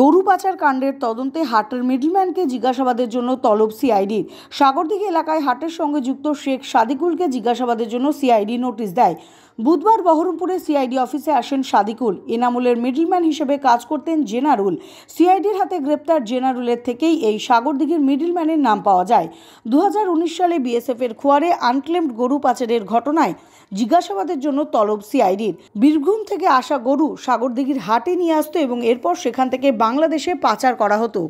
গরু পাচার কাণ্ডের তদন্তে হাটের মিডলম্যানকে জিজ্ঞাসাবাদের জন্য তলব সিআইডি সাগরদিঘি এলাকায় হাটের সঙ্গে যুক্ত শেখ সাদিকুলকে জিজ্ঞাসাবাদের জন্য সিআইডি নোটিশ দেয় বুধবার বহরমপুরে সিআইডি অফিসে আসেন সাদিকুল এনামুলের মিডিলম্যান হিসেবে কাজ করতেন জেনারুল সিআইডির হাতে গ্রেপ্তার জেনারুলের থেকেই এই সাগরদিঘির মিডিলম্যানের নাম পাওয়া যায় দু সালে বিএসএফের খোয়ারে আনক্লেমড গরু পাচারের ঘটনায় জিজ্ঞাসাবাদের জন্য তলব সিআইডির বীরভূম থেকে আসা গরু সাগরদিঘির হাটে নিয়ে আসতো এবং এরপর সেখান থেকে বাংলাদেশে পাচার করা হতো